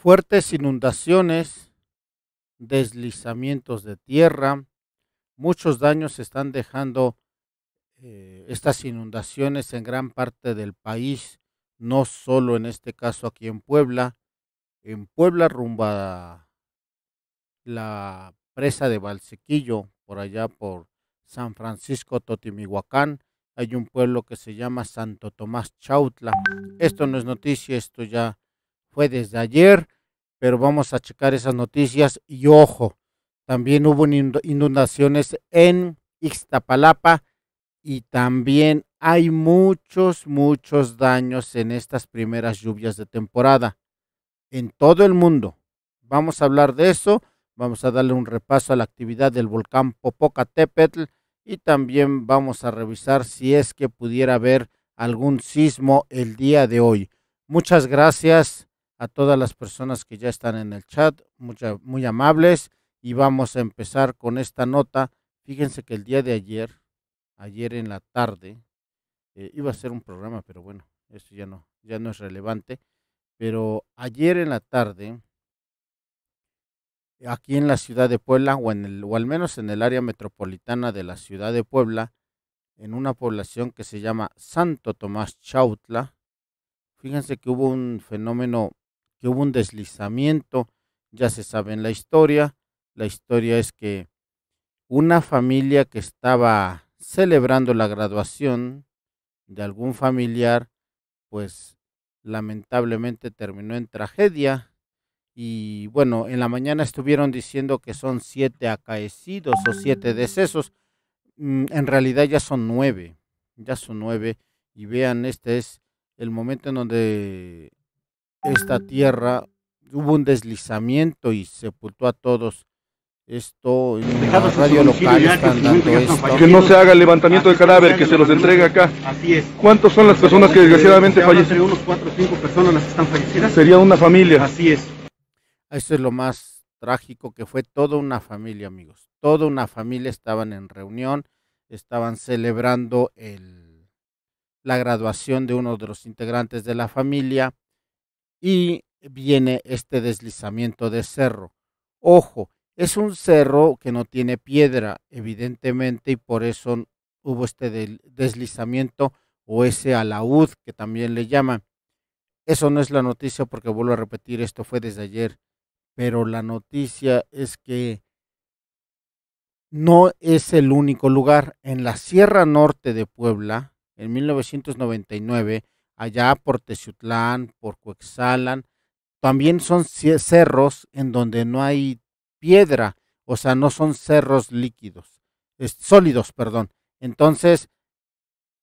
fuertes inundaciones, deslizamientos de tierra, muchos daños están dejando eh, estas inundaciones en gran parte del país, no solo en este caso aquí en Puebla, en Puebla rumba la presa de Valsequillo, por allá por San Francisco Totimihuacán, hay un pueblo que se llama Santo Tomás Chautla. Esto no es noticia, esto ya fue desde ayer, pero vamos a checar esas noticias y ojo, también hubo inundaciones en Ixtapalapa y también hay muchos, muchos daños en estas primeras lluvias de temporada en todo el mundo. Vamos a hablar de eso, vamos a darle un repaso a la actividad del volcán Popocatépetl y también vamos a revisar si es que pudiera haber algún sismo el día de hoy. Muchas gracias a todas las personas que ya están en el chat, muy amables. Y vamos a empezar con esta nota. Fíjense que el día de ayer, ayer en la tarde, eh, iba a ser un programa, pero bueno, eso ya no, ya no es relevante. Pero ayer en la tarde, aquí en la ciudad de Puebla, o, en el, o al menos en el área metropolitana de la ciudad de Puebla, en una población que se llama Santo Tomás Chautla, fíjense que hubo un fenómeno que hubo un deslizamiento, ya se sabe en la historia. La historia es que una familia que estaba celebrando la graduación de algún familiar, pues lamentablemente terminó en tragedia. Y bueno, en la mañana estuvieron diciendo que son siete acaecidos o siete mm. decesos. Mm, en realidad ya son nueve, ya son nueve. Y vean, este es el momento en donde esta tierra hubo un deslizamiento y sepultó a todos. Esto en radio Que no se haga el levantamiento de cadáver, que se los entregue acá. Así es. ¿Cuántos son las personas que desgraciadamente fallecen? unos cuatro o cinco personas están fallecidas. Sería una familia. Así es. Eso es lo más trágico, que fue toda una familia, amigos. Toda una familia estaban en reunión, estaban celebrando la graduación de uno de los integrantes de la familia y viene este deslizamiento de cerro. Ojo, es un cerro que no tiene piedra, evidentemente, y por eso hubo este deslizamiento o ese alaúd que también le llaman. Eso no es la noticia porque vuelvo a repetir, esto fue desde ayer, pero la noticia es que no es el único lugar. En la Sierra Norte de Puebla, en 1999, allá por Teciutlán, por Coexalan, también son cerros en donde no hay piedra, o sea, no son cerros líquidos, sólidos, perdón. Entonces,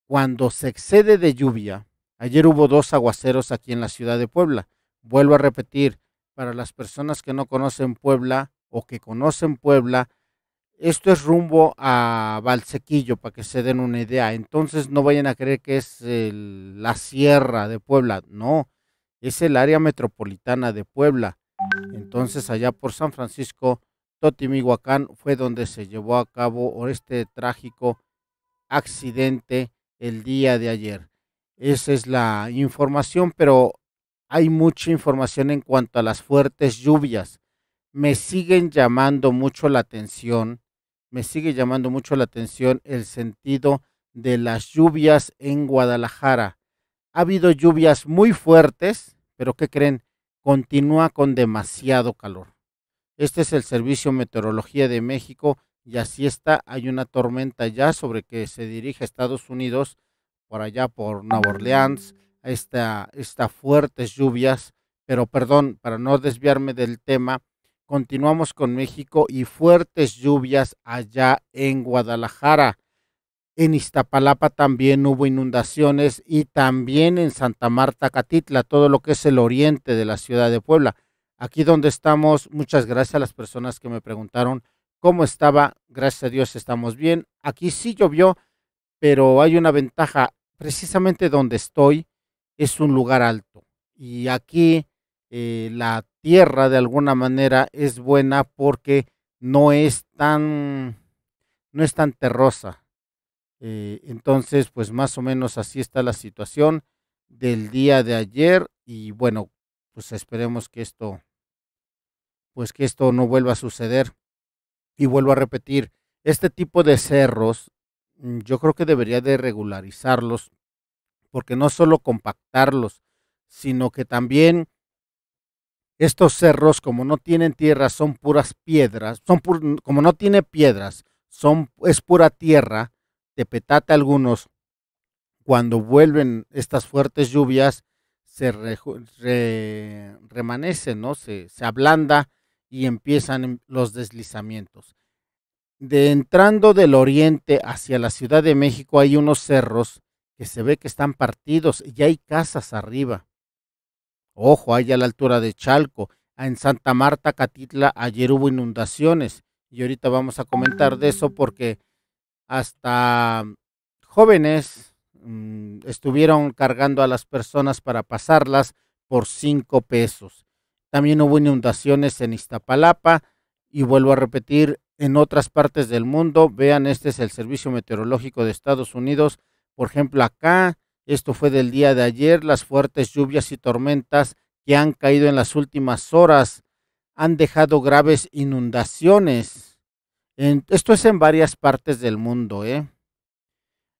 cuando se excede de lluvia, ayer hubo dos aguaceros aquí en la ciudad de Puebla. Vuelvo a repetir, para las personas que no conocen Puebla o que conocen Puebla, esto es rumbo a Valsequillo, para que se den una idea. Entonces no vayan a creer que es la sierra de Puebla. No, es el área metropolitana de Puebla. Entonces allá por San Francisco, Totimihuacán, fue donde se llevó a cabo este trágico accidente el día de ayer. Esa es la información, pero hay mucha información en cuanto a las fuertes lluvias. Me siguen llamando mucho la atención me sigue llamando mucho la atención el sentido de las lluvias en Guadalajara. Ha habido lluvias muy fuertes, pero ¿qué creen? Continúa con demasiado calor. Este es el Servicio Meteorología de México y así está. Hay una tormenta ya sobre que se dirige a Estados Unidos, por allá por Nueva Orleans, estas esta fuertes lluvias. Pero perdón, para no desviarme del tema, Continuamos con México y fuertes lluvias allá en Guadalajara. En Iztapalapa también hubo inundaciones y también en Santa Marta, Catitla, todo lo que es el oriente de la ciudad de Puebla. Aquí donde estamos, muchas gracias a las personas que me preguntaron cómo estaba. Gracias a Dios estamos bien. Aquí sí llovió, pero hay una ventaja. Precisamente donde estoy es un lugar alto y aquí eh, la tierra de alguna manera es buena porque no es tan, no es tan terrosa. Eh, entonces, pues más o menos así está la situación del día de ayer y bueno, pues esperemos que esto, pues que esto no vuelva a suceder. Y vuelvo a repetir, este tipo de cerros mm, yo creo que debería de regularizarlos porque no solo compactarlos, sino que también estos cerros, como no tienen tierra, son puras piedras, son como no tiene piedras, son, es pura tierra, de petate algunos, cuando vuelven estas fuertes lluvias, se remanece ¿no? Se, se, ablanda y empiezan los deslizamientos. De entrando del oriente hacia la Ciudad de México hay unos cerros que se ve que están partidos y hay casas arriba. Ojo, ahí a la altura de Chalco. En Santa Marta, Catitla, ayer hubo inundaciones. Y ahorita vamos a comentar de eso mm. porque hasta jóvenes mm, estuvieron cargando a las personas para pasarlas por cinco pesos. También hubo inundaciones en Iztapalapa y vuelvo a repetir, en otras partes del mundo, vean, este es el Servicio Meteorológico de Estados Unidos. Por ejemplo, acá esto fue del día de ayer. Las fuertes lluvias y tormentas que han caído en las últimas horas han dejado graves inundaciones. esto es en varias partes del mundo. ¿eh?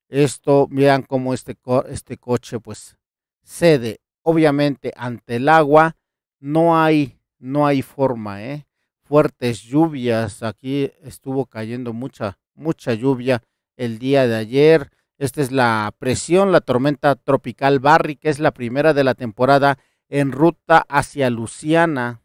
Esto, vean cómo este, este coche pues cede. Obviamente ante el agua no hay, no hay forma. ¿eh? Fuertes lluvias. Aquí estuvo cayendo mucha, mucha lluvia el día de ayer esta es la presión, la tormenta tropical Barry, que es la primera de la temporada en ruta hacia Luisiana,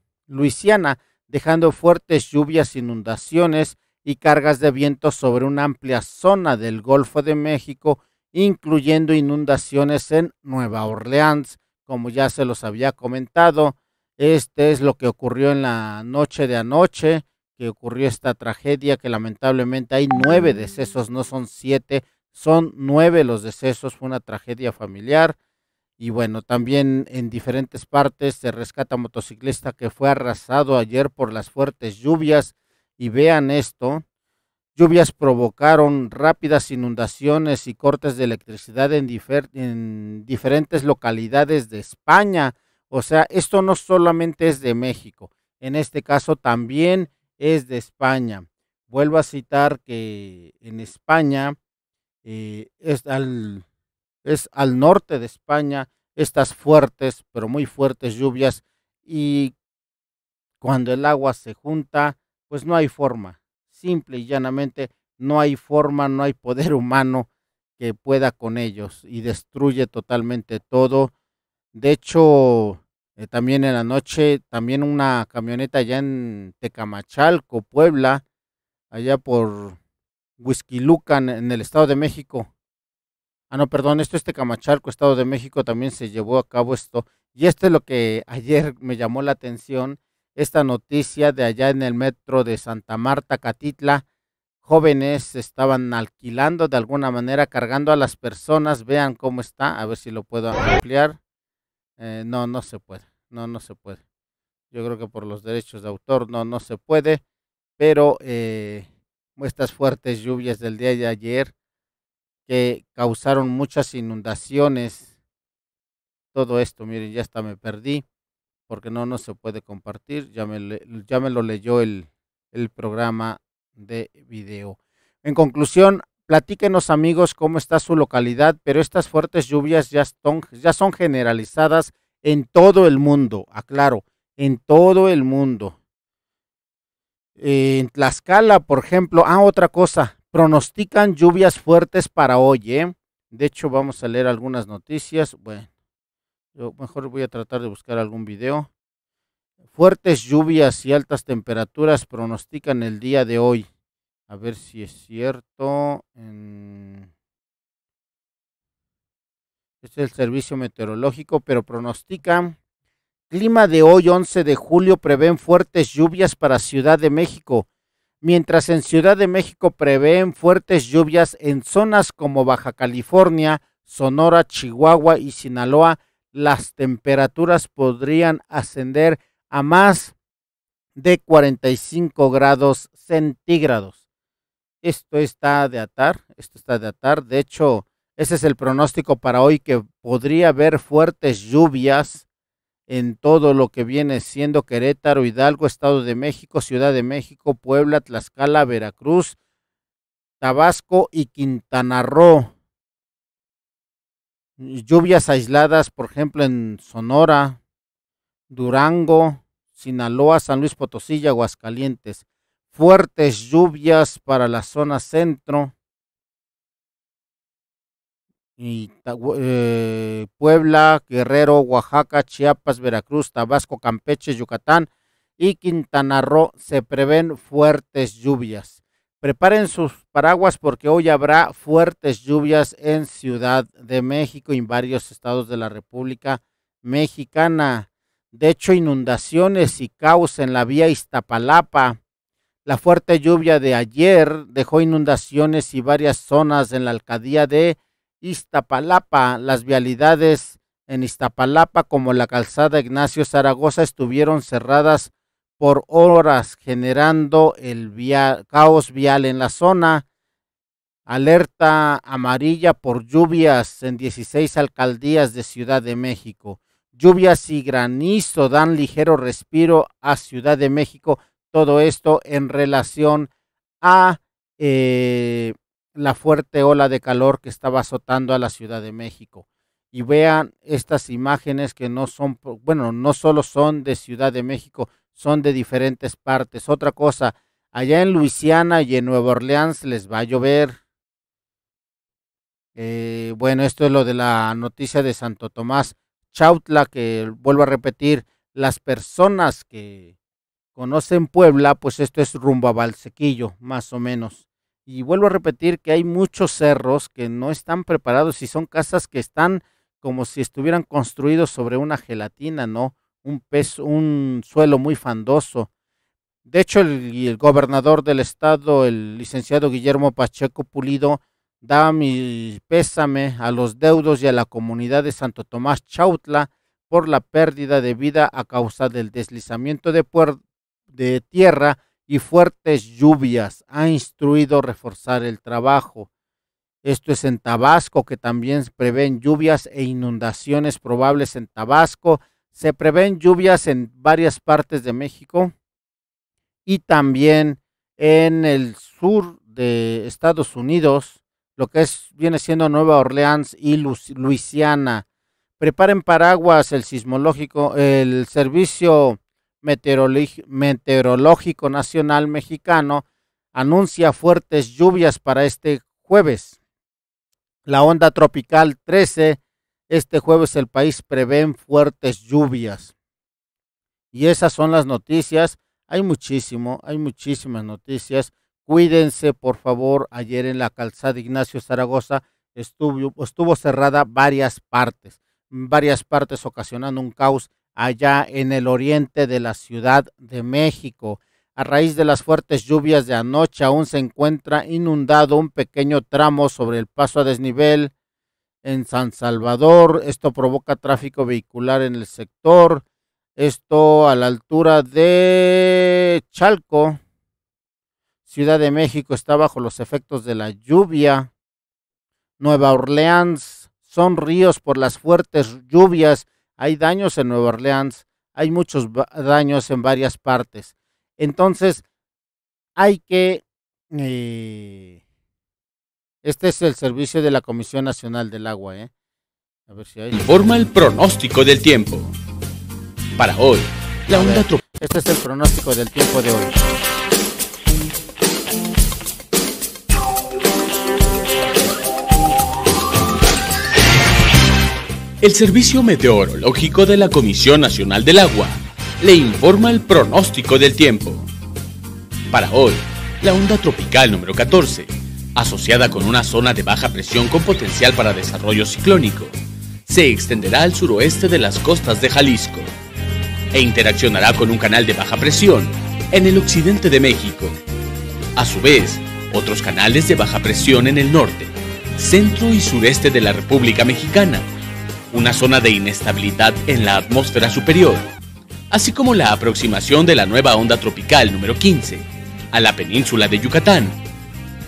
dejando fuertes lluvias, inundaciones y cargas de viento sobre una amplia zona del Golfo de México, incluyendo inundaciones en Nueva Orleans. Como ya se los había comentado, este es lo que ocurrió en la noche de anoche, que ocurrió esta tragedia, que lamentablemente hay nueve decesos, no son siete, son nueve los decesos, fue una tragedia familiar. Y bueno, también en diferentes partes se rescata motociclista que fue arrasado ayer por las fuertes lluvias. Y vean esto, lluvias provocaron rápidas inundaciones y cortes de electricidad en, en diferentes localidades de España. O sea, esto no solamente es de México, en este caso también es de España. Vuelvo a citar que en España eh, es, al, es al norte de España estas fuertes, pero muy fuertes lluvias y cuando el agua se junta, pues no hay forma, simple y llanamente no hay forma, no hay poder humano que pueda con ellos y destruye totalmente todo. De hecho, eh, también en la noche, también una camioneta allá en Tecamachalco, Puebla, allá por Huizquilucan, en el Estado de México. Ah, no, perdón, esto es Tecamachalco, Estado de México, también se llevó a cabo esto. Y esto es lo que ayer me llamó la atención, esta noticia de allá en el metro de Santa Marta, Catitla. Jóvenes estaban alquilando de alguna manera, cargando a las personas. Vean cómo está, a ver si lo puedo ampliar. Eh, no, no se puede, no, no se puede. Yo creo que por los derechos de autor no, no se puede, pero eh, estas fuertes lluvias del día de ayer que causaron muchas inundaciones. Todo esto, miren, ya está me perdí porque no, no se puede compartir. Ya me, ya me lo leyó el, programa de video. En conclusión, platíquenos amigos cómo está su localidad, pero estas fuertes lluvias ya ya son generalizadas en todo el mundo, aclaro, en todo el mundo en Tlaxcala, por ejemplo, ah, otra cosa, pronostican lluvias fuertes para hoy, ¿eh? De hecho, vamos a leer algunas noticias. Bueno, yo mejor voy a tratar de buscar algún video. Fuertes lluvias y altas temperaturas pronostican el día de hoy. A ver si es cierto. es el servicio meteorológico, pero pronostican clima de hoy 11 de julio prevén fuertes lluvias para Ciudad de México, mientras en Ciudad de México prevén fuertes lluvias en zonas como Baja California, Sonora, Chihuahua y Sinaloa, las temperaturas podrían ascender a más de 45 grados centígrados. Esto está de atar, esto está de atar. De hecho, ese es el pronóstico para hoy que podría haber fuertes lluvias en todo lo que viene siendo Querétaro, Hidalgo, Estado de México, Ciudad de México, Puebla, Tlaxcala, Veracruz, Tabasco y Quintana Roo. Lluvias aisladas, por ejemplo, en Sonora, Durango, Sinaloa, San Luis Potosí Aguascalientes. Fuertes lluvias para la zona centro, eh, Puebla, Guerrero, Oaxaca, Chiapas, Veracruz, Tabasco, Campeche, Yucatán y Quintana Roo se prevén fuertes lluvias. Preparen sus paraguas porque hoy habrá fuertes lluvias en Ciudad de México y en varios estados de la República Mexicana. De hecho, inundaciones y caos en la vía Iztapalapa. La fuerte lluvia de ayer dejó inundaciones y varias zonas en la alcaldía de Iztapalapa. Las vialidades en Iztapalapa, como la calzada Ignacio Zaragoza, estuvieron cerradas por horas, generando el caos vial en la zona. Alerta amarilla por lluvias en 16 alcaldías de Ciudad de México. Lluvias y granizo dan ligero respiro a Ciudad de México. Todo esto en relación a eh, la fuerte ola de calor que estaba azotando a la Ciudad de México. Y vean estas imágenes que no son, bueno, no solo son de Ciudad de México, son de diferentes partes. Otra cosa, allá en Luisiana y en Nueva Orleans les va a llover. Eh, bueno, esto es lo de la noticia de Santo Tomás Chautla, que vuelvo a repetir, las personas que conocen Puebla, pues esto es rumbo a Valsequillo, más o menos. Y vuelvo a repetir que hay muchos cerros que no están preparados y son casas que están como si estuvieran construidos sobre una gelatina, ¿no? Un peso, un suelo muy fandoso. De hecho, el, gobernador del estado, el licenciado Guillermo Pacheco Pulido, da mi pésame a los deudos y a la comunidad de Santo Tomás Chautla por la pérdida de vida a causa del deslizamiento de tierra y fuertes lluvias ha instruido reforzar el trabajo. Esto es en Tabasco, que también prevén lluvias e inundaciones probables en Tabasco. Se prevén lluvias en varias partes de México y también en el sur de Estados Unidos, lo que es, viene siendo Nueva Orleans y Luisiana. Preparen paraguas el sismológico, el servicio Meteorológico Nacional Mexicano anuncia fuertes lluvias para este jueves. La onda tropical 13, este jueves el país prevén fuertes lluvias. Y esas son las noticias. Hay muchísimo, hay muchísimas noticias. Cuídense, por favor. Ayer en la calzada Ignacio Zaragoza estuvo, estuvo cerrada varias partes, varias partes ocasionando un caos allá en el oriente de la Ciudad de México. A raíz de las fuertes lluvias de anoche aún se encuentra inundado un pequeño tramo sobre el paso a desnivel en San Salvador. Esto provoca tráfico vehicular en el sector. Esto a la altura de Chalco. Ciudad de México está bajo los efectos de la lluvia. Nueva Orleans son ríos por las fuertes lluvias hay daños en Nueva Orleans, hay muchos daños en varias partes. Entonces, hay que... Eh, este es el servicio de la Comisión Nacional del Agua. ¿eh? el pronóstico del tiempo. Para hoy, la onda Este es el pronóstico del tiempo de hoy. El Servicio Meteorológico de la Comisión Nacional del Agua le informa el pronóstico del tiempo. Para hoy, la onda tropical número 14, asociada con una zona de baja presión con potencial para desarrollo ciclónico, se extenderá al suroeste de las costas de Jalisco e interaccionará con un canal de baja presión en el occidente de México. A su vez, otros canales de baja presión en el norte, centro y sureste de la República Mexicana una zona de inestabilidad en la atmósfera superior, así como la aproximación de la nueva onda tropical número 15 a la península de Yucatán,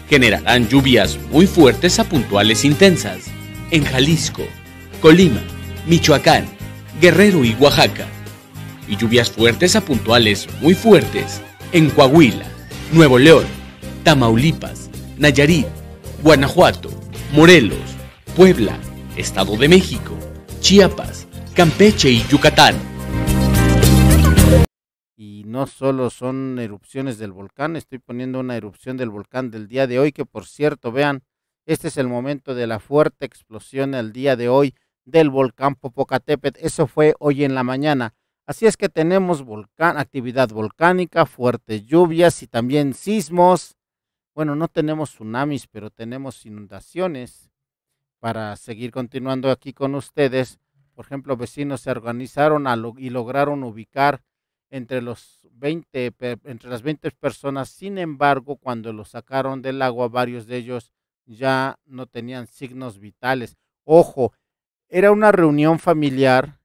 generarán lluvias muy fuertes a puntuales intensas en Jalisco, Colima, Michoacán, Guerrero y Oaxaca, y lluvias fuertes a puntuales muy fuertes en Coahuila, Nuevo León, Tamaulipas, Nayarit, Guanajuato, Morelos, Puebla, Estado de México, Chiapas, Campeche y Yucatán. Y no solo son erupciones del volcán, estoy poniendo una erupción del volcán del día de hoy, que por cierto, vean, este es el momento de la fuerte explosión al día de hoy del volcán Popocatépetl. Eso fue hoy en la mañana. Así es que tenemos actividad volcánica, fuertes lluvias y también sismos. Bueno, no tenemos tsunamis, pero tenemos inundaciones para seguir continuando aquí con ustedes. Por ejemplo, vecinos se organizaron y lograron ubicar entre, los 20, entre las 20 personas. Sin embargo, cuando lo sacaron del agua, varios de ellos ya no tenían signos vitales. Ojo, era una reunión familiar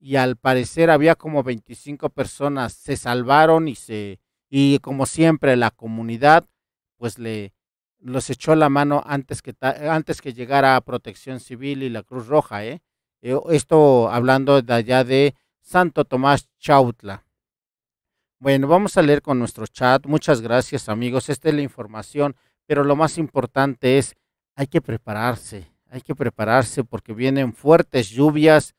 y al parecer había como 25 personas. Se salvaron y se y como siempre la comunidad pues le los echó la mano antes que, antes que llegara a Protección Civil y la Cruz Roja. ¿eh? ¿eh? Esto hablando de allá de Santo Tomás Chautla. Bueno, vamos a leer con nuestro chat. Muchas gracias amigos. Esta es la información, pero lo más importante es, hay que prepararse, hay que prepararse porque vienen fuertes lluvias,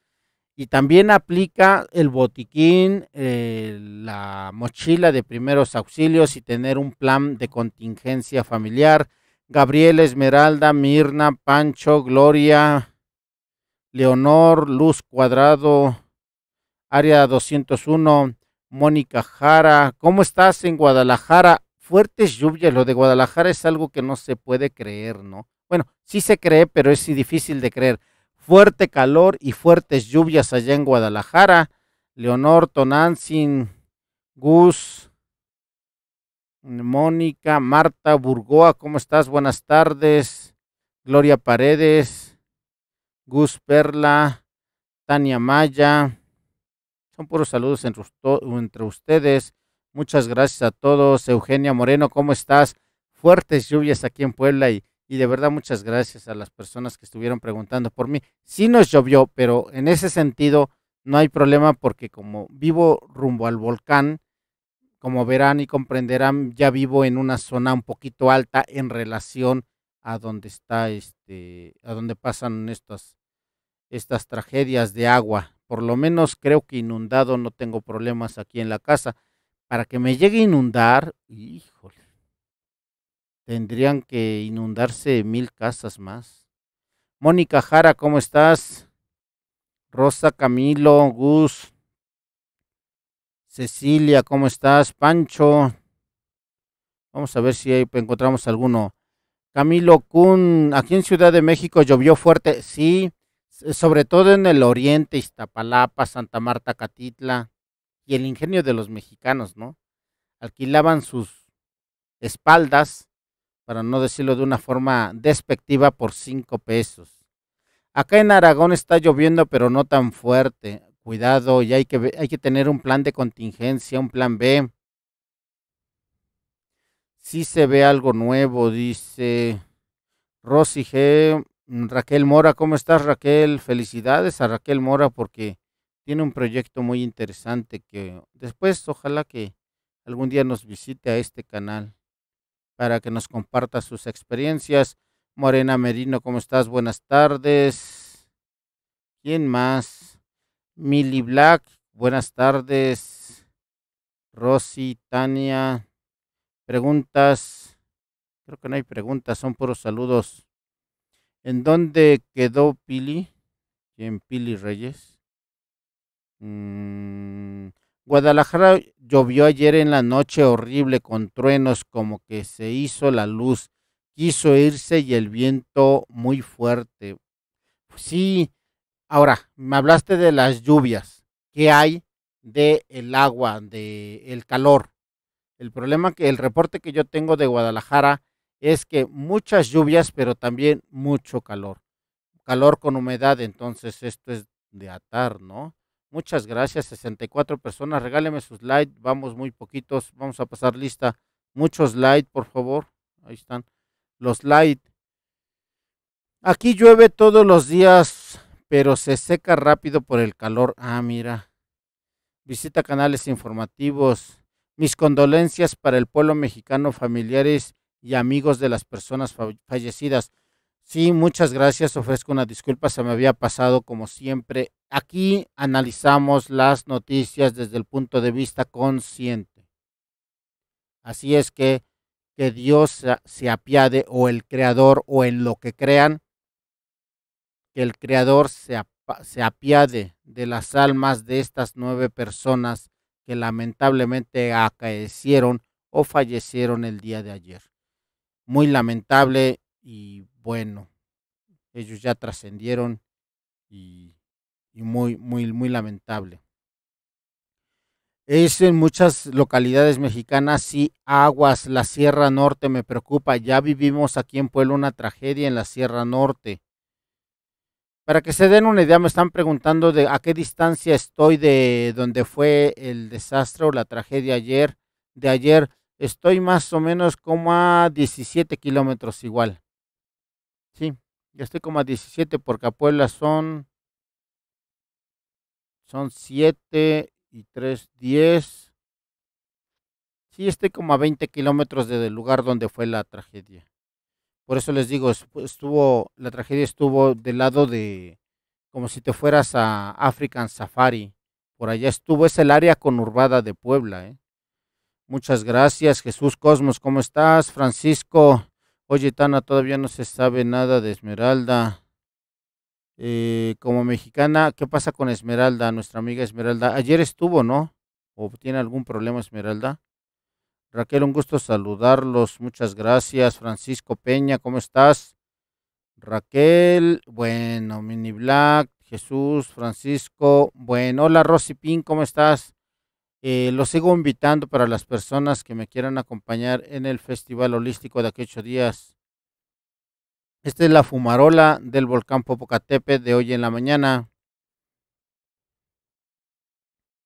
y también aplica el botiquín, eh, la mochila de primeros auxilios y tener un plan de contingencia familiar. Gabriel, Esmeralda, Mirna, Pancho, Gloria, Leonor, Luz Cuadrado, Área 201, Mónica Jara. ¿Cómo estás en Guadalajara? Fuertes lluvias, lo de Guadalajara es algo que no se puede creer, ¿no? Bueno, sí se cree, pero es difícil de creer fuerte calor y fuertes lluvias allá en Guadalajara. Leonor, Tonantzin, Gus, Mónica, Marta, Burgoa, ¿cómo estás? Buenas tardes. Gloria Paredes, Gus Perla, Tania Maya. Son puros saludos entre ustedes. Muchas gracias a todos. Eugenia Moreno, ¿cómo estás? Fuertes lluvias aquí en Puebla y y de verdad muchas gracias a las personas que estuvieron preguntando por mí. Sí nos llovió, pero en ese sentido no hay problema porque como vivo rumbo al volcán, como verán y comprenderán, ya vivo en una zona un poquito alta en relación a donde está este a donde pasan estas estas tragedias de agua. Por lo menos creo que inundado no tengo problemas aquí en la casa. Para que me llegue a inundar, híjole, Tendrían que inundarse mil casas más. Mónica Jara, ¿cómo estás? Rosa Camilo, Gus, Cecilia, ¿cómo estás? Pancho. Vamos a ver si encontramos alguno. Camilo Kun, aquí en Ciudad de México llovió fuerte, sí, sobre todo en el oriente, Iztapalapa, Santa Marta, Catitla, y el ingenio de los mexicanos, ¿no? Alquilaban sus espaldas para no decirlo de una forma despectiva, por cinco pesos. Acá en Aragón está lloviendo, pero no tan fuerte. Cuidado, y hay que, hay que tener un plan de contingencia, un plan B. Si sí se ve algo nuevo, dice Rosy G. Raquel Mora, ¿cómo estás Raquel? Felicidades a Raquel Mora porque tiene un proyecto muy interesante que después ojalá que algún día nos visite a este canal para que nos comparta sus experiencias. Morena Merino, ¿cómo estás? Buenas tardes. ¿Quién más? Milly Black, buenas tardes. Rosy, Tania, preguntas. Creo que no hay preguntas, son puros saludos. ¿En dónde quedó Pili? ¿Quién? Pili Reyes. Mm, Guadalajara llovió ayer en la noche horrible con truenos como que se hizo la luz, quiso irse y el viento muy fuerte. Sí, ahora, me hablaste de las lluvias. ¿Qué hay de el agua, de el calor? El problema que el reporte que yo tengo de Guadalajara es que muchas lluvias, pero también mucho calor. Calor con humedad, entonces esto es de atar, ¿no? Muchas gracias, 64 personas. regálame sus light Vamos muy poquitos. Vamos a pasar lista. Muchos light por favor. Ahí están. Los light Aquí llueve todos los días, pero se seca rápido por el calor. Ah, mira. Visita canales informativos. Mis condolencias para el pueblo mexicano, familiares y amigos de las personas fallecidas. Sí, muchas gracias. Ofrezco una disculpa, se me había pasado como siempre. Aquí analizamos las noticias desde el punto de vista consciente. Así es que que Dios se apiade o el Creador o en lo que crean, que el Creador se, se apiade de las almas de estas nueve personas que lamentablemente acaecieron o fallecieron el día de ayer. Muy lamentable y bueno. Ellos ya trascendieron y, muy, muy, muy lamentable. Es en muchas localidades mexicanas, sí, aguas, la Sierra Norte me preocupa. Ya vivimos aquí en Puebla una tragedia en la Sierra Norte. Para que se den una idea, me están preguntando de a qué distancia estoy de donde fue el desastre o la tragedia ayer. De ayer estoy más o menos como a 17 kilómetros igual. Sí, ya estoy como a 17 porque a Puebla son, son 7 y 3, 10. Sí, estoy como a 20 kilómetros del lugar donde fue la tragedia. Por eso les digo, pues, estuvo, la tragedia estuvo del lado de, como si te fueras a African Safari. Por allá estuvo, es el área conurbada de Puebla. ¿eh? Muchas gracias, Jesús Cosmos, ¿cómo estás? Francisco Oye, Tana, todavía no se sabe nada de Esmeralda. Eh, como mexicana, ¿qué pasa con Esmeralda, nuestra amiga Esmeralda? Ayer estuvo, ¿no? ¿O tiene algún problema Esmeralda? Raquel, un gusto saludarlos. Muchas gracias. Francisco Peña, ¿cómo estás? Raquel, bueno, Mini Black, Jesús, Francisco, bueno, hola Rosy pink ¿cómo estás? Eh, lo sigo invitando para las personas que me quieran acompañar en el Festival Holístico de aquellos días. Esta es la fumarola del volcán popocatépetl de hoy en la mañana.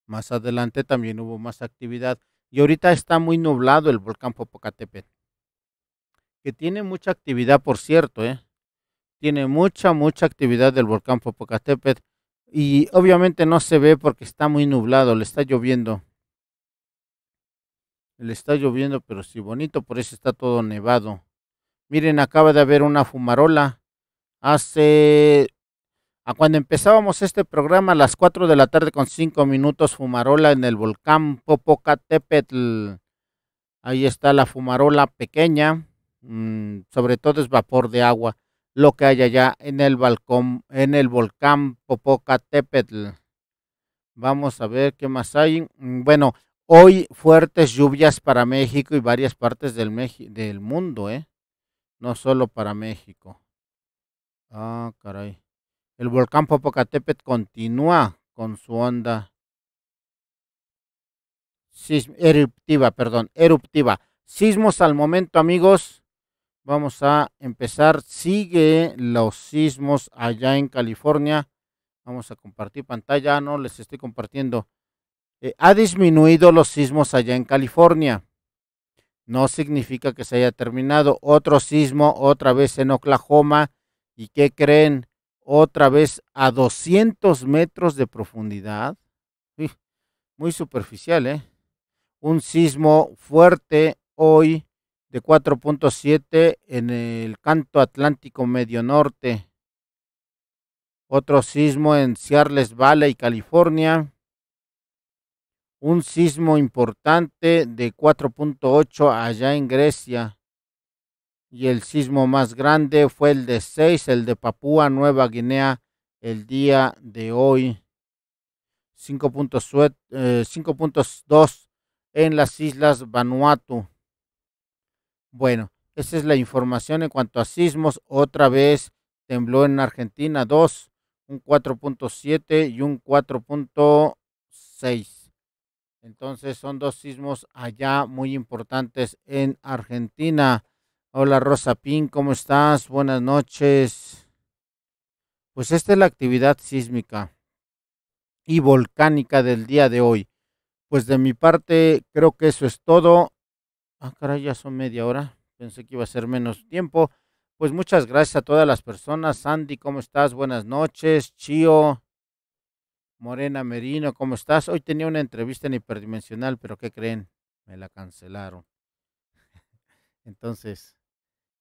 Más adelante también hubo más actividad. Y ahorita está muy nublado el volcán Popocatépetl, que tiene mucha actividad, por cierto, ¿eh? Tiene mucha, mucha actividad del volcán Popocatépetl. Y obviamente no se ve porque está muy nublado, le está lloviendo. Le está lloviendo, pero sí bonito, por eso está todo nevado. Miren, acaba de haber una fumarola. Hace... A cuando empezábamos este programa a las 4 de la tarde con 5 minutos, fumarola en el volcán Popocatépetl. Ahí está la fumarola pequeña, mm, sobre todo es vapor de agua lo que hay allá en el balcón, en el volcán Popocatépetl. Vamos a ver qué más hay. Mm, bueno, hoy fuertes lluvias para México y varias partes del, del mundo, ¿eh? No solo para México. Ah, caray. El volcán Popocatépetl continúa con su onda eruptiva, perdón, eruptiva. Sismos al momento, amigos, Vamos a empezar. Sigue los sismos allá en California. Vamos a compartir pantalla. No les estoy compartiendo. Eh, ha disminuido los sismos allá en California. No significa que se haya terminado. Otro sismo otra vez en Oklahoma. ¿Y qué creen? Otra vez a 200 metros de profundidad. muy superficial, ¿eh? Un sismo fuerte hoy de 4.7 en el canto atlántico medio norte. Otro sismo en Searles Valley, California. Un sismo importante de 4.8 allá en Grecia. Y el sismo más grande fue el de 6, el de Papúa Nueva Guinea, el día de hoy. 5.2 eh, en las islas Vanuatu. Bueno, esa es la información en cuanto a sismos. Otra vez tembló en Argentina dos, un 4.7 y un 4.6. Entonces son dos sismos allá muy importantes en Argentina. Hola Rosa Pin, ¿cómo estás? Buenas noches. Pues esta es la actividad sísmica y volcánica del día de hoy. Pues de mi parte creo que eso es todo. Ah, caray, ya son media hora. Pensé que iba a ser menos tiempo. Pues muchas gracias a todas las personas. Sandy, ¿cómo estás? Buenas noches. Chio, Morena Merino, ¿cómo estás? Hoy tenía una entrevista en Hiperdimensional, pero ¿qué creen? Me la cancelaron. Entonces,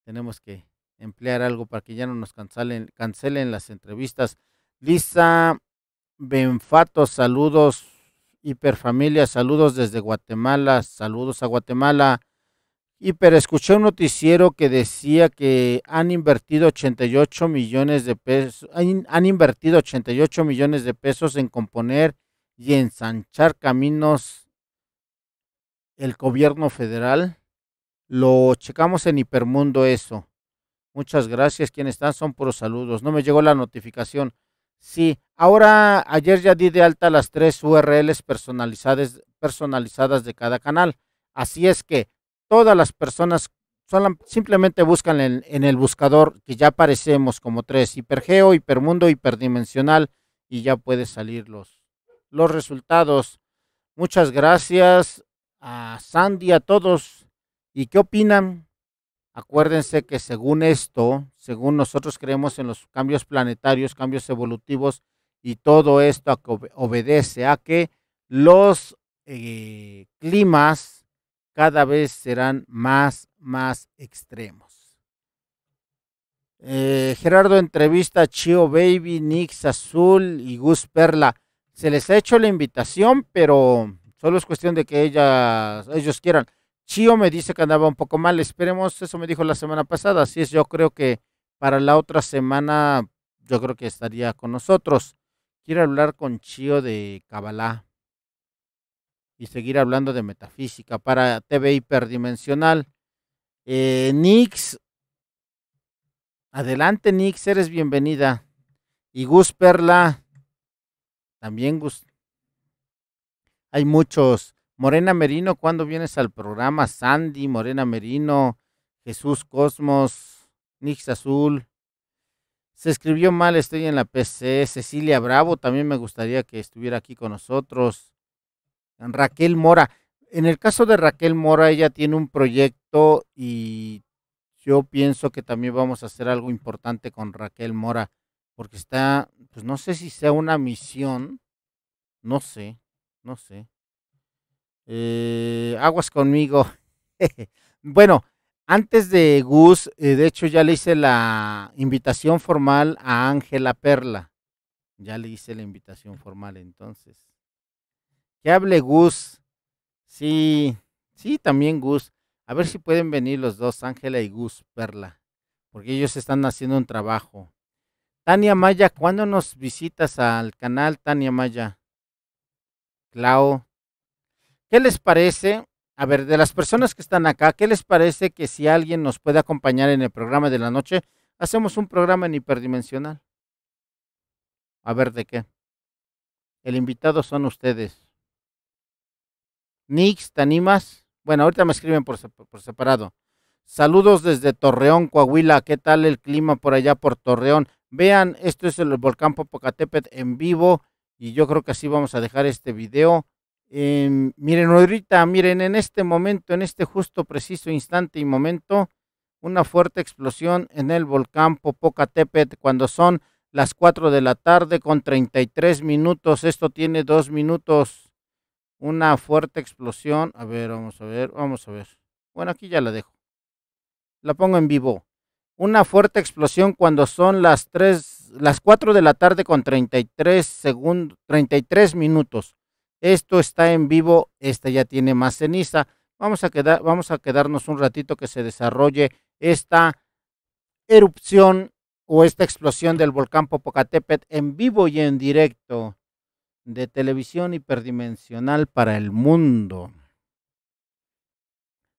tenemos que emplear algo para que ya no nos cancelen, cancelen las entrevistas. Lisa Benfato, saludos Hiperfamilia, saludos desde Guatemala, saludos a Guatemala. Hiper, escuché un noticiero que decía que han invertido 88 millones de pesos, han, invertido 88 millones de pesos en componer y ensanchar caminos el gobierno federal. Lo checamos en Hipermundo eso. Muchas gracias. Quienes están son puros saludos. No me llegó la notificación. Sí, ahora ayer ya di de alta las tres URLs personalizadas, personalizadas de cada canal. Así es que todas las personas solo, simplemente buscan en, en, el buscador que ya aparecemos como tres, hipergeo, hipermundo, hiperdimensional, y ya puede salir los, los resultados. Muchas gracias a Sandy, a todos. ¿Y qué opinan? Acuérdense que según esto, según nosotros creemos en los cambios planetarios, cambios evolutivos y todo esto obedece a que los eh, climas cada vez serán más, más extremos. Eh, Gerardo entrevista a Chio Baby, Nix Azul y Gus Perla. Se les ha hecho la invitación, pero solo es cuestión de que ellas, ellos quieran. Chio me dice que andaba un poco mal. Esperemos, eso me dijo la semana pasada. Así es, yo creo que para la otra semana, yo creo que estaría con nosotros. Quiero hablar con Chio de Kabbalah y seguir hablando de metafísica para TV hiperdimensional. Eh, Nix, adelante Nix, eres bienvenida. Y Gus Perla, también Gus. Hay muchos Morena Merino, ¿cuándo vienes al programa? Sandy, Morena Merino, Jesús Cosmos, Nix Azul. Se escribió mal, estoy en la PC. Cecilia Bravo, también me gustaría que estuviera aquí con nosotros. Raquel Mora. En el caso de Raquel Mora, ella tiene un proyecto y yo pienso que también vamos a hacer algo importante con Raquel Mora, porque está, pues no sé si sea una misión, no sé, no sé. Eh, aguas conmigo. bueno, antes de Gus, eh, de hecho ya le hice la invitación formal a Ángela Perla. Ya le hice la invitación formal entonces. Que hable Gus. Sí, sí, también Gus. A ver si pueden venir los dos, Ángela y Gus Perla, porque ellos están haciendo un trabajo. Tania Maya, ¿cuándo nos visitas al canal Tania Maya? Clau, ¿Qué les parece? A ver, de las personas que están acá, ¿qué les parece que si alguien nos puede acompañar en el programa de la noche, hacemos un programa en hiperdimensional? A ver, ¿de qué? El invitado son ustedes. Nix, ¿te animas? Bueno, ahorita me escriben por, por separado. Saludos desde Torreón, Coahuila. ¿Qué tal el clima por allá por Torreón? Vean, esto es el volcán Popocatépetl en vivo y yo creo que así vamos a dejar este video miren ahorita, miren en este momento, en este justo preciso instante y momento, una fuerte explosión en el volcán Popocatépetl cuando son las 4 de la tarde con 33 minutos. Esto tiene dos minutos. Una fuerte explosión. A ver, vamos a ver, vamos a ver. Bueno, aquí ya la dejo. La pongo en vivo. Una fuerte explosión cuando son las 3, las 4 de la tarde con 33 segundos, 33 minutos esto está en vivo, esta ya tiene más ceniza. Vamos a, quedar, vamos a quedarnos un ratito que se desarrolle esta erupción o esta explosión del volcán Popocatépetl en vivo y en directo de televisión hiperdimensional para el mundo.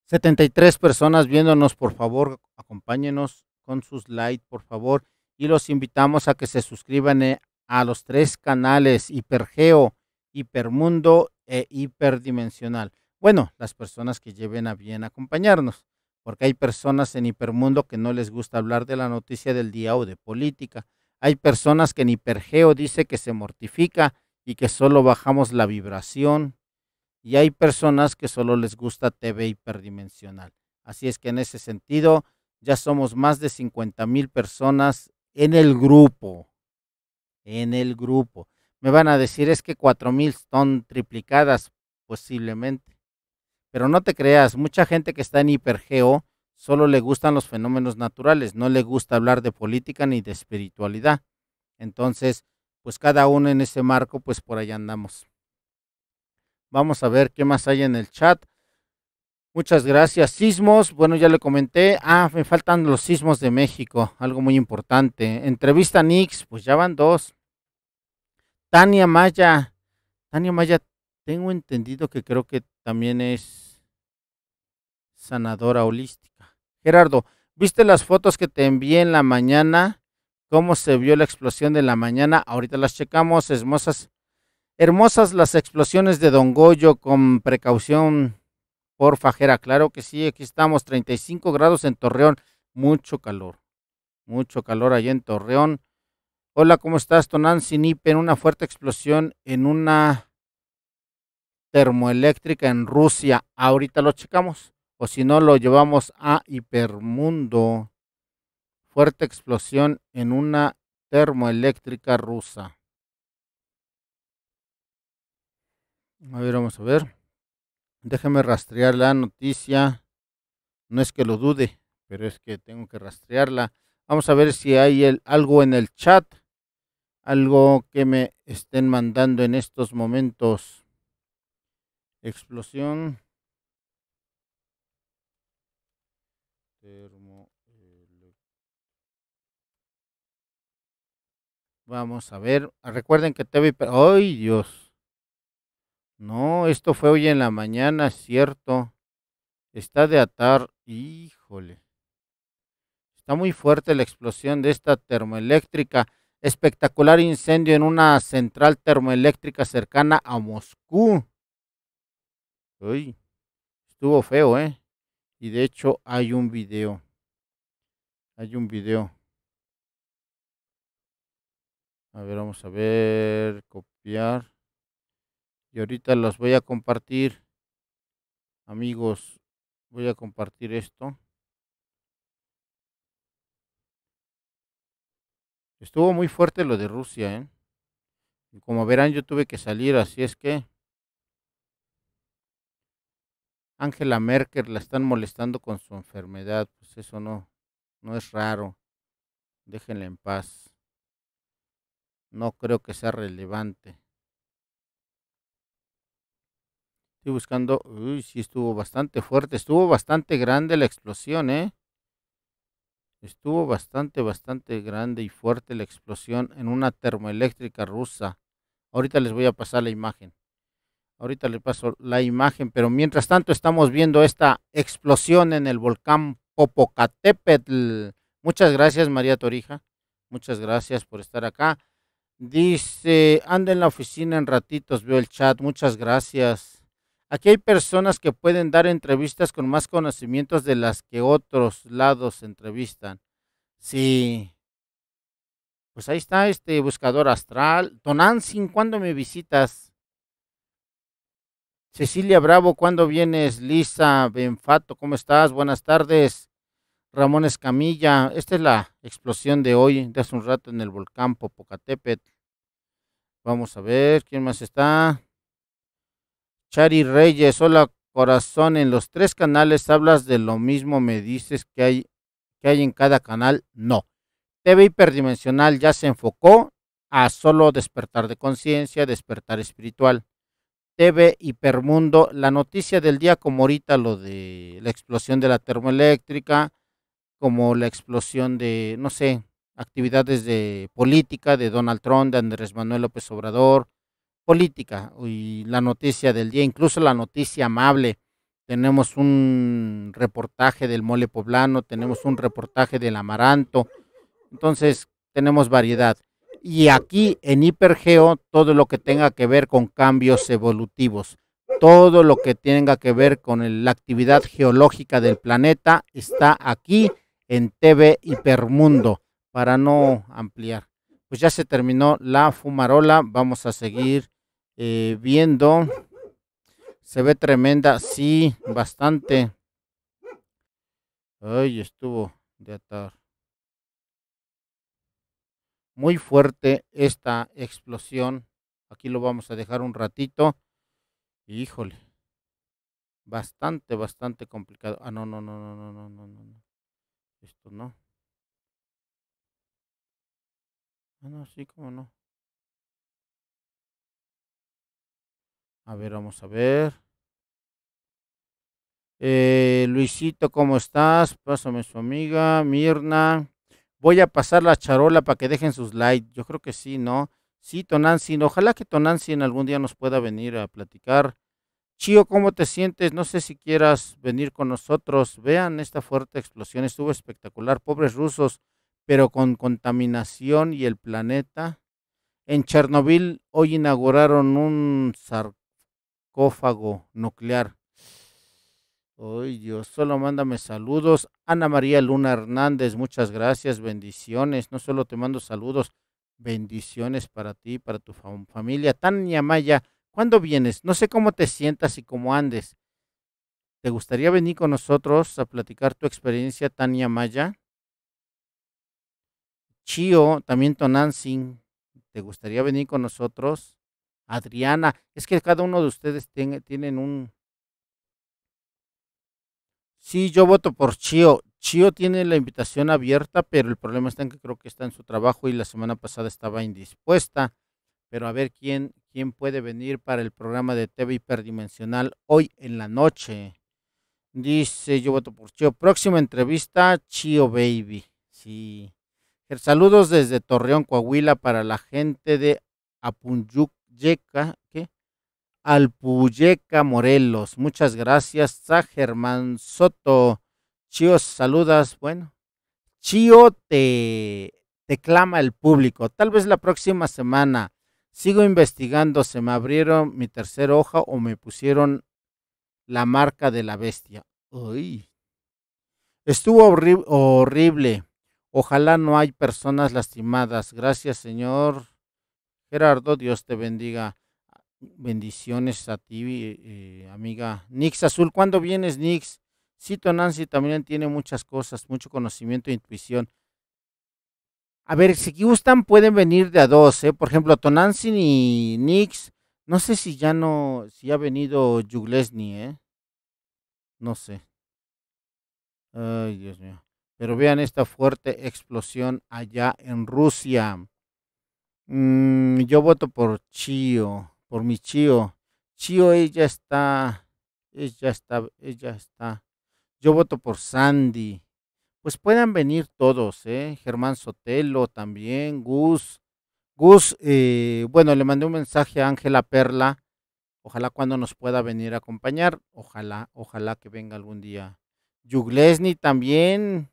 73 personas viéndonos, por favor, acompáñenos con sus likes, por favor, y los invitamos a que se suscriban eh, a los tres canales Hipergeo, hipermundo e hiperdimensional. Bueno, las personas que lleven a bien acompañarnos, porque hay personas en hipermundo que no les gusta hablar de la noticia del día o de política. Hay personas que en hipergeo dice que se mortifica y que solo bajamos la vibración. Y hay personas que solo les gusta TV hiperdimensional. Así es que en ese sentido ya somos más de 50 mil personas en el grupo. En el grupo. Me van a decir, es que 4.000 son triplicadas posiblemente. Pero no te creas, mucha gente que está en hipergeo solo le gustan los fenómenos naturales, no le gusta hablar de política ni de espiritualidad. Entonces, pues cada uno en ese marco, pues por allá andamos. Vamos a ver qué más hay en el chat. Muchas gracias. Sismos, bueno, ya le comenté. Ah, me faltan los sismos de México, algo muy importante. Entrevista a Nix, pues ya van dos. Tania Maya. Tania Maya, tengo entendido que creo que también es sanadora holística. Gerardo, ¿viste las fotos que te envié en la mañana? ¿Cómo se vio la explosión de la mañana? Ahorita las checamos, hermosas. Hermosas las explosiones de Don Goyo con precaución por Fajera. Claro que sí, aquí estamos, 35 grados en Torreón. Mucho calor, mucho calor allá en Torreón. Hola, ¿cómo estás? Tonan Sinipe en una fuerte explosión en una termoeléctrica en Rusia. Ahorita lo checamos. O si no, lo llevamos a Hipermundo. Fuerte explosión en una termoeléctrica rusa. A ver, vamos a ver. Déjeme rastrear la noticia. No es que lo dude, pero es que tengo que rastrearla. Vamos a ver si hay algo en el chat algo que me estén mandando en estos momentos. Explosión. Vamos a ver. Ah, recuerden que te vi. ¡Ay, Dios! No, esto fue hoy en la mañana, cierto. Está de atar. Híjole. Está muy fuerte la explosión de esta termoeléctrica espectacular incendio en una central termoeléctrica cercana a Moscú. Uy, estuvo feo, ¿eh? Y de hecho hay un video. Hay un video. A ver, vamos a ver, copiar. Y ahorita los voy a compartir. Amigos, voy a compartir esto. Estuvo muy fuerte lo de Rusia, ¿eh? Y como verán, yo tuve que salir, así es que Angela Merkel la están molestando con su enfermedad, pues eso no, no es raro. Déjenla en paz. No creo que sea relevante. Estoy buscando. Uy, sí estuvo bastante fuerte. Estuvo bastante grande la explosión, ¿eh? Estuvo bastante, bastante grande y fuerte la explosión en una termoeléctrica rusa. Ahorita les voy a pasar la imagen. Ahorita le paso la imagen, pero mientras tanto estamos viendo esta explosión en el volcán Popocatépetl. Muchas gracias, María Torija. Muchas gracias por estar acá. Dice, anda en la oficina en ratitos, veo el chat. Muchas gracias. Aquí hay personas que pueden dar entrevistas con más conocimientos de las que otros lados entrevistan. Sí. Pues ahí está este buscador astral. Ansin, ¿cuándo me visitas? Cecilia Bravo, ¿cuándo vienes? Lisa Benfato, ¿cómo estás? Buenas tardes. Ramón Escamilla, esta es la explosión de hoy, de hace un rato en el volcán Popocatépetl. Vamos a ver quién más está. Chari Reyes, hola corazón, en los tres canales hablas de lo mismo, me dices que hay, que hay en cada canal. No. TV hiperdimensional ya se enfocó a solo despertar de conciencia, despertar espiritual. TV Hipermundo, la noticia del día como ahorita lo de la explosión de la termoeléctrica, como la explosión de, no sé, actividades de política de Donald Trump, de Andrés Manuel López Obrador, política y la noticia del día, incluso la noticia amable. Tenemos un reportaje del mole poblano, tenemos un reportaje del amaranto, entonces tenemos variedad. Y aquí en Hipergeo, todo lo que tenga que ver con cambios evolutivos, todo lo que tenga que ver con la actividad geológica del planeta está aquí en TV Hipermundo, para no ampliar. Pues ya se terminó la fumarola, vamos a seguir eh, viendo. Se ve tremenda, sí, bastante. Ay, estuvo de atar. Muy fuerte esta explosión. Aquí lo vamos a dejar un ratito. Híjole. Bastante, bastante complicado. Ah, no, no, no, no, no, no, no, no. Esto no. Ah, no, sí, cómo no. A ver, vamos a ver. Eh, Luisito, ¿cómo estás? Pásame su amiga, Mirna. Voy a pasar la charola para que dejen sus likes. Yo creo que sí, ¿no? Sí, Tonancy. Ojalá que Tonancy en algún día nos pueda venir a platicar. Chío, ¿cómo te sientes? No sé si quieras venir con nosotros. Vean esta fuerte explosión. Estuvo espectacular. Pobres rusos, pero con contaminación y el planeta. En Chernobyl hoy inauguraron un nuclear. Ay, Dios, solo mándame saludos. Ana María Luna Hernández, muchas gracias, bendiciones. No solo te mando saludos, bendiciones para ti, para tu familia. Tania Maya, ¿cuándo vienes? No sé cómo te sientas y cómo andes. ¿Te gustaría venir con nosotros a platicar tu experiencia, Tania Maya? Chio, también Tonantzin, ¿te gustaría venir con nosotros? Adriana. Es que cada uno de ustedes tiene tienen un... Sí, yo voto por Chio. Chio tiene la invitación abierta, pero el problema está en que creo que está en su trabajo y la semana pasada estaba indispuesta. Pero a ver quién, quién puede venir para el programa de TV Hiperdimensional hoy en la noche. Dice, yo voto por Chio. Próxima entrevista, Chio Baby. Sí. Saludos desde Torreón, Coahuila, para la gente de Apunyuc, Yeca, ¿qué? Alpuyeca Morelos. Muchas gracias, Sa Germán Soto. chios saludas. Bueno, chio te, te clama el público. Tal vez la próxima semana. Sigo investigando. Se me abrieron mi tercera hoja o me pusieron la marca de la bestia. Uy. Estuvo horrible. Ojalá no hay personas lastimadas. Gracias, señor. Gerardo, Dios te bendiga. Bendiciones a ti, eh, eh, amiga Nix Azul. ¿Cuándo vienes, Nix? Cito Nancy también tiene muchas cosas, mucho conocimiento e intuición. A ver, si gustan, pueden venir de a dos, ¿eh? Por ejemplo, Tonancy y Nix. No sé si ya no, si ha venido Yuglesni, ¿eh? No sé. Ay, Dios mío. Pero vean esta fuerte explosión allá en Rusia. Mm, yo voto por Chio, por mi Chio. Chio, ella está, ella está, ella está. Yo voto por Sandy. Pues puedan venir todos, ¿eh? Germán Sotelo también, Gus. Gus, eh, bueno, le mandé un mensaje a Ángela Perla. Ojalá cuando nos pueda venir a acompañar. Ojalá, ojalá que venga algún día. Yuglesni también.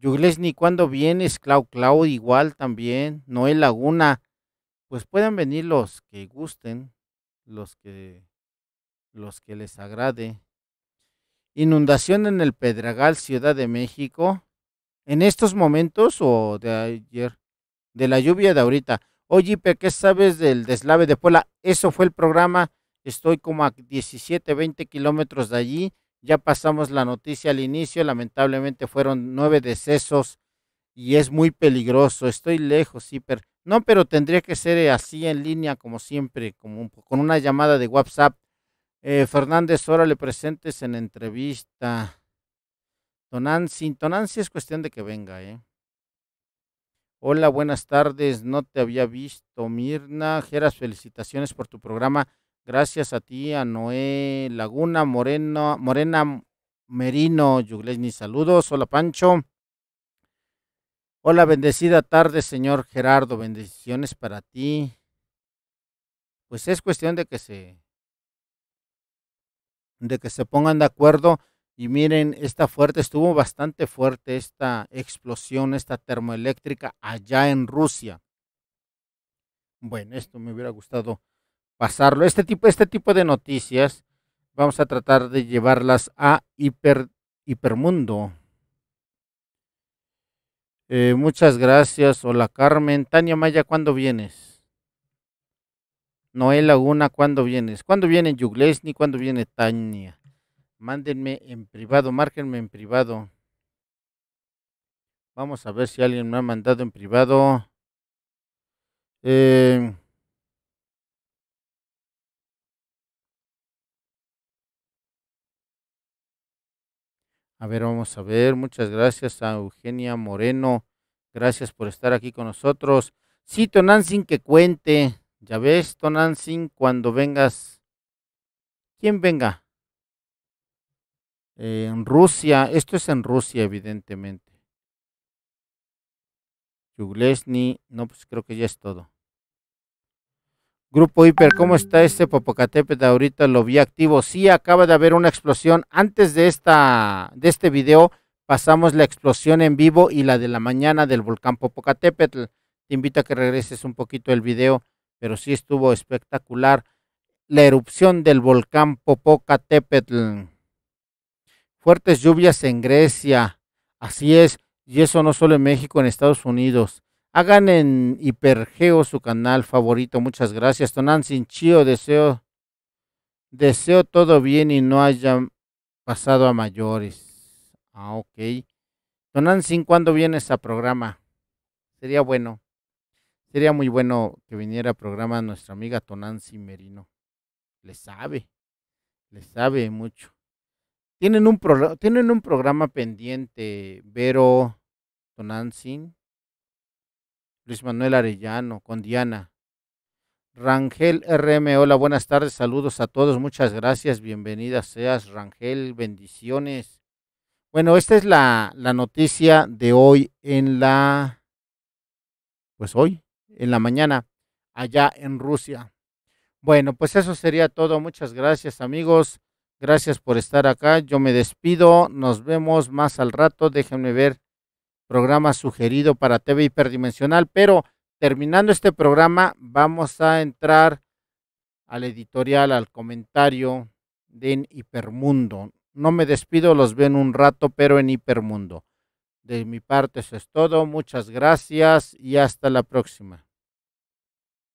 Yuglesni, cuando vienes? Clau Clau igual también. Noel Laguna. Pues pueden venir los que gusten, los que, los que les agrade. Inundación en el Pedregal, Ciudad de México. En estos momentos o de ayer, de la lluvia de ahorita. Oye, ¿qué sabes del deslave de Puebla? Eso fue el programa. Estoy como a 17, 20 kilómetros de allí. Ya pasamos la noticia al inicio, lamentablemente fueron nueve decesos y es muy peligroso. Estoy lejos, sí, pero no, pero tendría que ser eh, así en línea como siempre, como con una llamada de WhatsApp. Eh, Fernández, ahora le presentes en entrevista. Tonancy, sí es cuestión de que venga, ¿eh? Hola, buenas tardes. No te había visto, Mirna. Geras, felicitaciones por tu programa. Gracias a ti, a Noé Laguna, Moreno, Morena Merino, Yuglesni, saludos. Hola, Pancho. Hola, bendecida tarde, señor Gerardo. Bendiciones para ti. Pues es cuestión de que se de que se pongan de acuerdo y miren, esta fuerte estuvo bastante fuerte esta explosión, esta termoeléctrica allá en Rusia. Bueno, esto me hubiera gustado pasarlo. Este tipo, este tipo de noticias vamos a tratar de llevarlas a hiper, hipermundo. Eh, muchas gracias. Hola Carmen. Tania Maya, ¿cuándo vienes? Noel Laguna, ¿cuándo vienes? ¿Cuándo viene Yuglesni? ¿Cuándo viene Tania? Mándenme en privado, márquenme en privado. Vamos a ver si alguien me ha mandado en privado. Eh, A ver, vamos a ver. Muchas gracias a Eugenia Moreno. Gracias por estar aquí con nosotros. Sí, Tonantzin, que cuente. Ya ves, Tonantzin, cuando vengas. ¿Quién venga? en Rusia. Esto es en Rusia, evidentemente. Yuglesny. No, pues creo que ya es todo. Grupo Hiper, ¿cómo está este Popocatépetl ahorita? Lo vi activo. Sí, acaba de haber una explosión. Antes de esta de este video pasamos la explosión en vivo y la de la mañana del volcán Popocatépetl. Te invito a que regreses un poquito el video, pero sí estuvo espectacular la erupción del volcán Popocatépetl. Fuertes lluvias en Grecia. Así es, y eso no solo en México, en Estados Unidos. Hagan en Hipergeo su canal favorito. Muchas gracias. Tonan Chío, deseo, deseo todo bien y no haya pasado a mayores. Ah, ok. Tonan Sin, ¿cuándo vienes a programa? Sería bueno. Sería muy bueno que viniera a programa nuestra amiga Tonanzin Merino. Le sabe, le sabe mucho. Tienen un, tienen un programa pendiente, Vero Tonanzin. Luis Manuel Arellano, con Diana. Rangel RM, hola, buenas tardes, saludos a todos, muchas gracias, bienvenida seas, Rangel, bendiciones. Bueno, esta es la, la noticia de hoy en la, pues hoy, en la mañana, allá en Rusia. Bueno, pues eso sería todo, muchas gracias amigos, gracias por estar acá, yo me despido, nos vemos más al rato, déjenme ver programa sugerido para TV hiperdimensional, pero terminando este programa vamos a entrar al editorial, al comentario de en Hipermundo. No me despido, los ven en un rato, pero en Hipermundo. De mi parte eso es todo, muchas gracias y hasta la próxima.